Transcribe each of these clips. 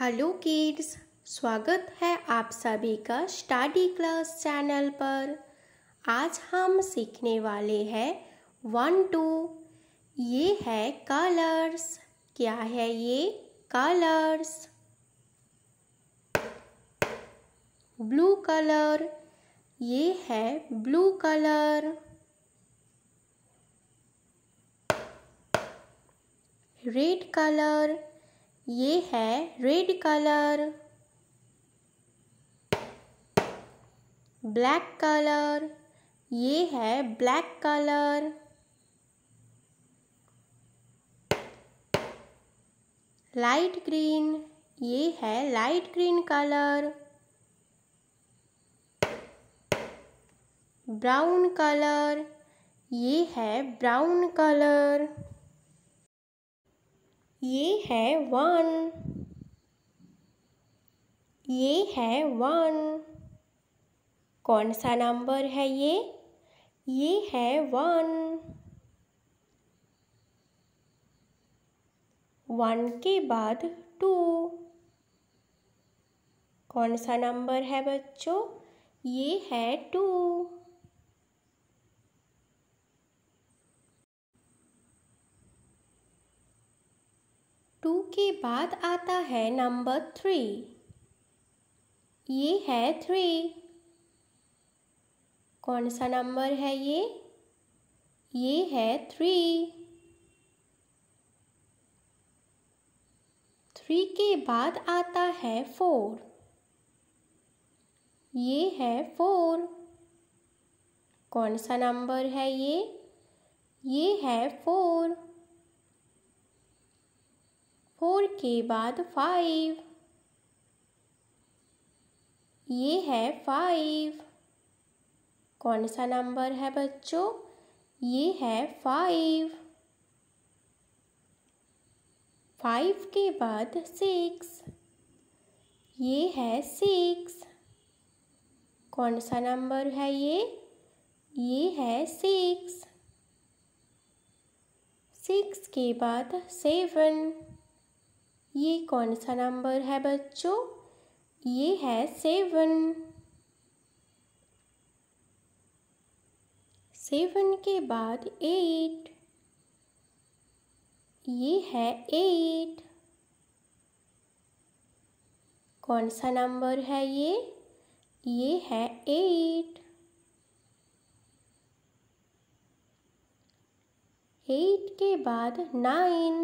hello kids स्वागत है आप सभी का स्टडी क्लास चैनल पर आज हम सीखने वाले हैं वन टू ये है कलर्स क्या है ये कलर्स ब्लू कलर ये है ब्लू कलर रेड कलर ये है रेड कलर ब्लैक कलर ये है ब्लैक कलर लाइट ग्रीन ये है light green colour brown colour ये है ब्राउन कलर ये है वन ये है वन कौन सा नंबर है ये ये है वन वन के बाद टू कौन सा नंबर है बच्चों ये है टू के बाद आता है नंबर थ्री ये है थ्री कौन सा नंबर है ये ये है थ्री थ्री के बाद आता है फोर ये है फोर कौन सा नंबर है ये ये है फोर फोर के बाद फाइव ये है फाइव कौन सा नंबर है बच्चों ये है फाइव फाइव के बाद सिक्स ये है सिक्स कौन सा नंबर है ये ये है सिक्स सिक्स के बाद सेवन ये कौन सा नंबर है बच्चों ये है सेवन सेवन के बाद एट ये है एट कौन सा नंबर है ये ये है एट एट के बाद नाइन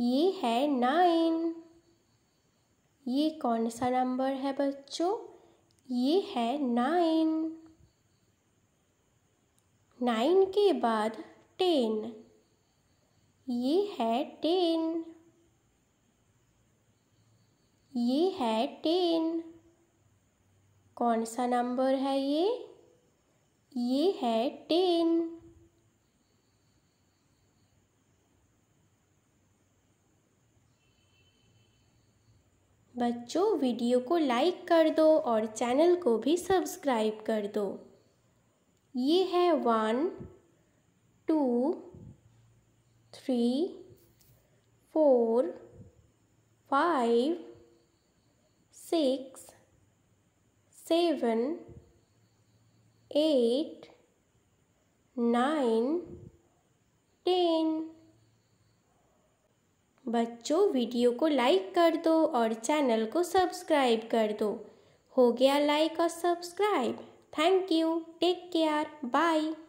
ये है नाइन ये कौन सा नंबर है बच्चों ये है नाइन नाइन के बाद टेन ये है टेन ये है टेन कौन सा नंबर है ये ये है टेन बच्चों वीडियो को लाइक कर दो और चैनल को भी सब्सक्राइब कर दो ये है one two three four five six seven eight nine ten बच्चों वीडियो को लाइक कर दो और चैनल को सब्सक्राइब कर दो हो गया लाइक और subscribe thank you take care bye